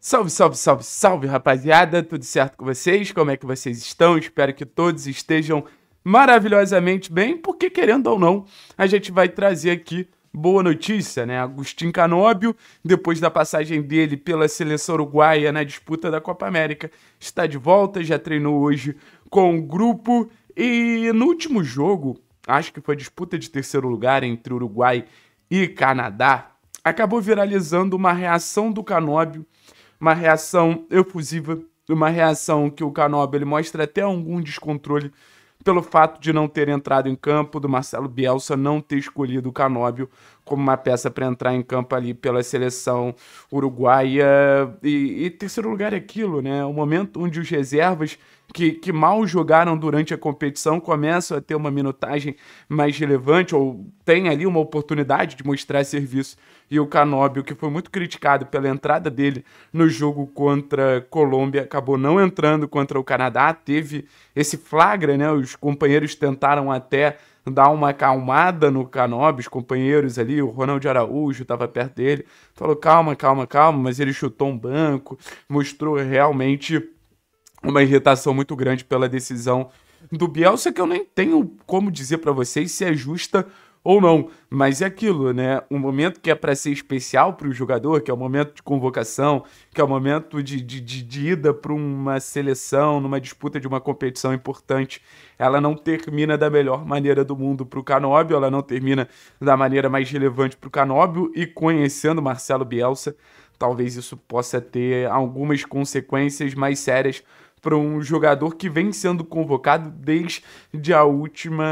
Salve, salve, salve, salve, rapaziada! Tudo certo com vocês? Como é que vocês estão? Espero que todos estejam maravilhosamente bem, porque querendo ou não, a gente vai trazer aqui boa notícia, né? Agostinho Canóbio, depois da passagem dele pela seleção uruguaia na disputa da Copa América, está de volta, já treinou hoje com o grupo e no último jogo, acho que foi disputa de terceiro lugar entre Uruguai e Canadá, acabou viralizando uma reação do Canóbio uma reação efusiva, uma reação que o Canoba ele mostra até algum descontrole pelo fato de não ter entrado em campo, do Marcelo Bielsa não ter escolhido o Canóbio como uma peça para entrar em campo ali pela seleção uruguaia. E, e terceiro lugar é aquilo, né? O momento onde os reservas que, que, mal jogaram durante a competição começam a ter uma minutagem mais relevante ou tem ali uma oportunidade de mostrar serviço. E o Canóbio, que foi muito criticado pela entrada dele no jogo contra a Colômbia, acabou não entrando contra o Canadá, teve esse flagra, né? Os companheiros tentaram até dar uma acalmada no Canobis, os companheiros ali, o Ronald Araújo estava perto dele, falou calma, calma, calma, mas ele chutou um banco, mostrou realmente uma irritação muito grande pela decisão do Bielsa, que eu nem tenho como dizer para vocês se é justa ou não. Mas é aquilo, né? Um momento que é para ser especial para o jogador, que é o momento de convocação, que é o momento de, de, de, de ida para uma seleção, numa disputa de uma competição importante, ela não termina da melhor maneira do mundo para o Canóbio, ela não termina da maneira mais relevante para o Canóbio. E conhecendo Marcelo Bielsa, talvez isso possa ter algumas consequências mais sérias para um jogador que vem sendo convocado desde a última,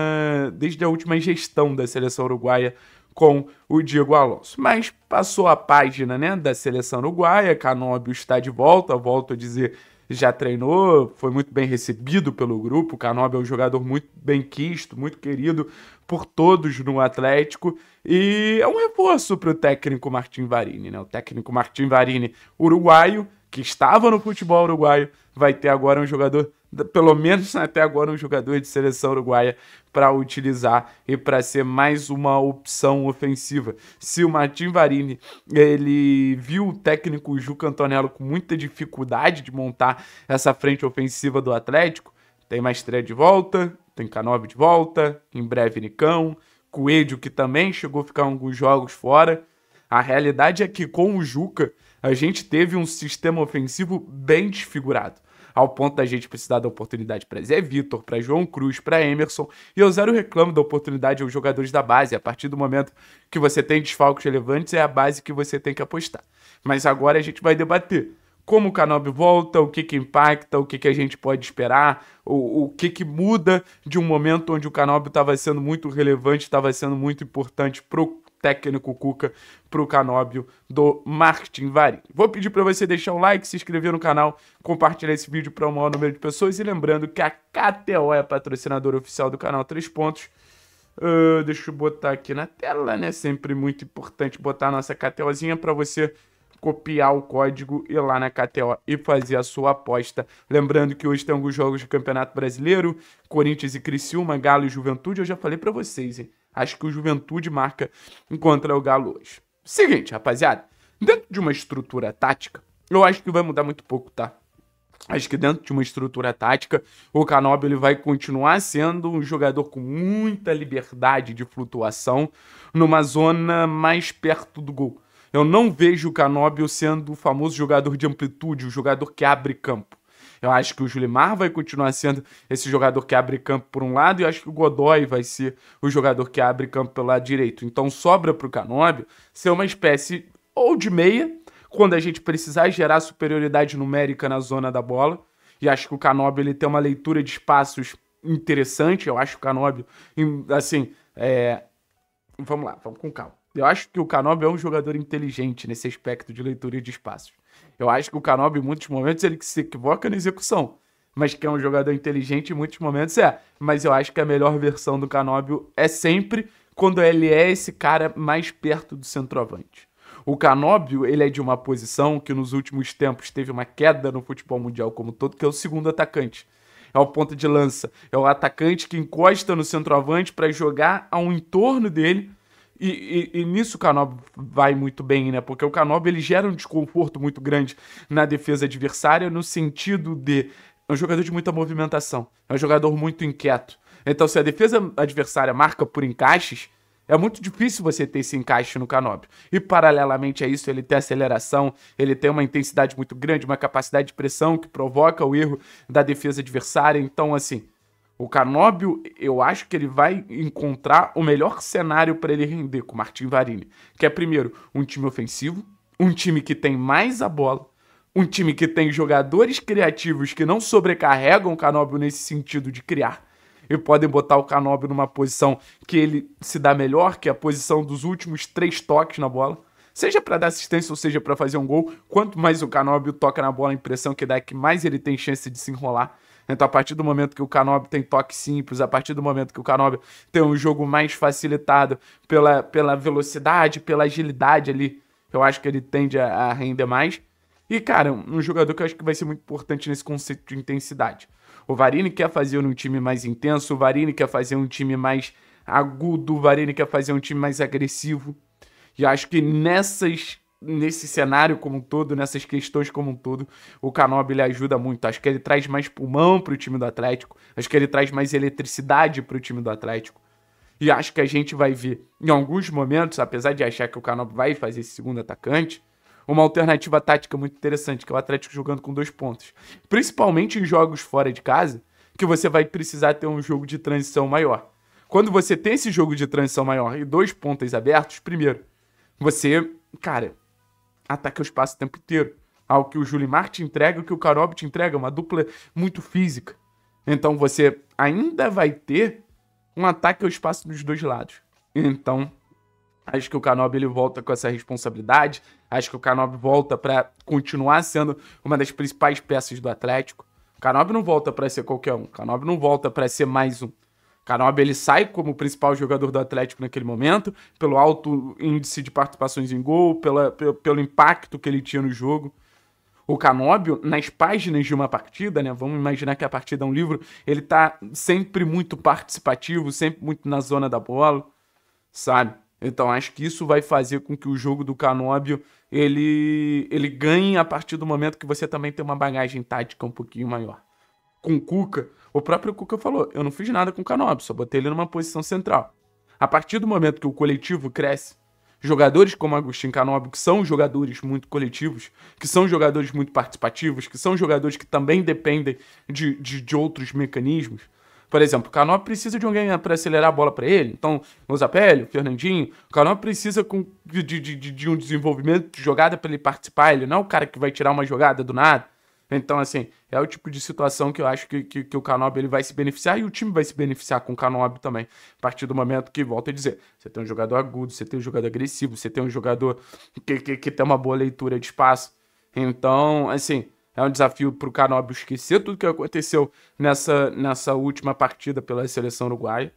desde a última gestão da seleção uruguaia com o Diego Alonso. Mas passou a página né, da seleção uruguaia, Canóbio está de volta, volto a dizer, já treinou, foi muito bem recebido pelo grupo. Canóbio é um jogador muito bem quisto, muito querido por todos no Atlético. E é um reforço para o técnico Martin Varini, né? O técnico Martin Varini, uruguaio, que estava no futebol uruguaio, vai ter agora um jogador, pelo menos até agora, um jogador de seleção uruguaia para utilizar e para ser mais uma opção ofensiva. Se o Martin Varini ele viu o técnico Juca Antonello com muita dificuldade de montar essa frente ofensiva do Atlético, tem Maestria de volta, tem Canobi de volta, em breve Nicão, Coelho que também chegou a ficar alguns jogos fora. A realidade é que com o Juca a gente teve um sistema ofensivo bem desfigurado ao ponto da gente precisar da oportunidade para Zé Vitor, para João Cruz, para Emerson, e eu zero reclamo da oportunidade aos jogadores da base. A partir do momento que você tem desfalques relevantes, é a base que você tem que apostar. Mas agora a gente vai debater como o Canobi volta, o que, que impacta, o que, que a gente pode esperar, o, o que, que muda de um momento onde o Canobi estava sendo muito relevante, estava sendo muito importante para o técnico Cuca para o Canóbio do Marketing Varini. Vou pedir para você deixar um like, se inscrever no canal, compartilhar esse vídeo para o maior número de pessoas e lembrando que a KTO é a patrocinadora oficial do canal Três Pontos. Uh, deixa eu botar aqui na tela, né? Sempre muito importante botar a nossa KTOzinha para você copiar o código, ir lá na KTO e fazer a sua aposta. Lembrando que hoje tem alguns jogos de Campeonato Brasileiro, Corinthians e Criciúma, Galo e Juventude, eu já falei para vocês, hein? Acho que o Juventude marca contra o Galo hoje. Seguinte, rapaziada. Dentro de uma estrutura tática, eu acho que vai mudar muito pouco, tá? Acho que dentro de uma estrutura tática, o Canobi ele vai continuar sendo um jogador com muita liberdade de flutuação numa zona mais perto do gol. Eu não vejo o Canóbio sendo o famoso jogador de amplitude, o jogador que abre campo. Eu acho que o Julimar vai continuar sendo esse jogador que abre campo por um lado e acho que o Godoy vai ser o jogador que abre campo pelo lado direito. Então sobra para o Canóbio ser uma espécie ou de meia, quando a gente precisar gerar superioridade numérica na zona da bola. E acho que o Canóbio ele tem uma leitura de espaços interessante. Eu acho que o Canóbio, assim, é... vamos lá, vamos com calma. Eu acho que o Canóbio é um jogador inteligente nesse aspecto de leitura de espaços. Eu acho que o Canobi, em muitos momentos, ele se equivoca na execução. Mas que é um jogador inteligente em muitos momentos é. Mas eu acho que a melhor versão do Canóbio é sempre quando ele é esse cara mais perto do centroavante. O Canóbio, ele é de uma posição que nos últimos tempos teve uma queda no futebol mundial como todo, que é o segundo atacante. É o ponta de lança. É o atacante que encosta no centroavante para jogar ao entorno dele e, e, e, nisso o Canob vai muito bem, né? Porque o Canob ele gera um desconforto muito grande na defesa adversária no sentido de é um jogador de muita movimentação, é um jogador muito inquieto. Então, se a defesa adversária marca por encaixes, é muito difícil você ter esse encaixe no Canob. E paralelamente a isso, ele tem aceleração, ele tem uma intensidade muito grande, uma capacidade de pressão que provoca o erro da defesa adversária. Então, assim, o Canóbio, eu acho que ele vai encontrar o melhor cenário para ele render com o Martin Varini, que é primeiro um time ofensivo, um time que tem mais a bola, um time que tem jogadores criativos que não sobrecarregam o Canóbio nesse sentido de criar e podem botar o Canóbio numa posição que ele se dá melhor, que é a posição dos últimos três toques na bola. Seja para dar assistência ou seja para fazer um gol, quanto mais o Canóbio toca na bola, a impressão que dá é que mais ele tem chance de se enrolar. Então, a partir do momento que o Canobi tem toque simples, a partir do momento que o Canobi tem um jogo mais facilitado pela, pela velocidade, pela agilidade ali, eu acho que ele tende a, a render mais. E, cara, um jogador que eu acho que vai ser muito importante nesse conceito de intensidade. O Varini quer fazer um time mais intenso, o Varini quer fazer um time mais agudo, o Varini quer fazer um time mais agressivo. E acho que nessas nesse cenário como um todo, nessas questões como um todo, o Canobi ele ajuda muito. Acho que ele traz mais pulmão pro time do Atlético, acho que ele traz mais eletricidade pro time do Atlético. E acho que a gente vai ver, em alguns momentos, apesar de achar que o Canobi vai fazer esse segundo atacante, uma alternativa tática muito interessante, que é o Atlético jogando com dois pontos. Principalmente em jogos fora de casa, que você vai precisar ter um jogo de transição maior. Quando você tem esse jogo de transição maior e dois pontos abertos, primeiro, você, cara, ataque ao espaço o tempo inteiro. Ao que o Julimar te entrega, o que o Carob te entrega, uma dupla muito física. Então você ainda vai ter um ataque ao espaço dos dois lados. Então, acho que o Canob ele volta com essa responsabilidade, acho que o Canob volta para continuar sendo uma das principais peças do Atlético. O Canob não volta para ser qualquer um, o Canob não volta para ser mais um. Canobi ele sai como o principal jogador do Atlético naquele momento, pelo alto índice de participações em gol, pela, pelo, pelo impacto que ele tinha no jogo. O Canóbio, nas páginas de uma partida, né? Vamos imaginar que a partida é um livro, ele tá sempre muito participativo, sempre muito na zona da bola, sabe? Então acho que isso vai fazer com que o jogo do Canóbio ele, ele ganhe a partir do momento que você também tem uma bagagem tática um pouquinho maior com o Cuca, o próprio Cuca falou: eu não fiz nada com o Canopy, só botei ele numa posição central. A partir do momento que o coletivo cresce, jogadores como Agostinho Canobio, que são jogadores muito coletivos, que são jogadores muito participativos, que são jogadores que também dependem de, de, de outros mecanismos. Por exemplo, o Canopio precisa de alguém né, para acelerar a bola para ele. Então, Mozapelli, Fernandinho, o Canopio precisa com, de, de, de um desenvolvimento de jogada para ele participar. Ele não é o cara que vai tirar uma jogada do nada. Então, assim, é o tipo de situação que eu acho que, que, que o Canob ele vai se beneficiar e o time vai se beneficiar com o Canob também. A partir do momento que, volta a dizer, você tem um jogador agudo, você tem um jogador agressivo, você tem um jogador que, que, que tem uma boa leitura de espaço. Então, assim, é um desafio para o Canob esquecer tudo que aconteceu nessa, nessa última partida pela seleção uruguaia.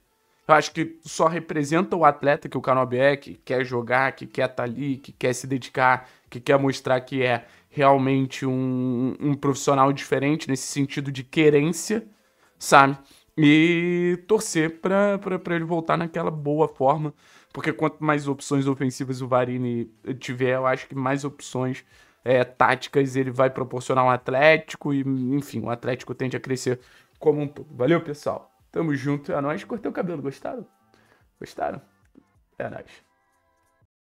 Eu acho que só representa o atleta que o Canobi é, que quer jogar, que quer estar tá ali, que quer se dedicar, que quer mostrar que é realmente um, um profissional diferente nesse sentido de querência, sabe? E torcer para ele voltar naquela boa forma, porque quanto mais opções ofensivas o Varini tiver, eu acho que mais opções é, táticas ele vai proporcionar ao Atlético, e enfim, o Atlético tende a crescer como um todo. Valeu, pessoal! Tamo junto, é nóis. Cortei o cabelo, gostaram? Gostaram? É nóis.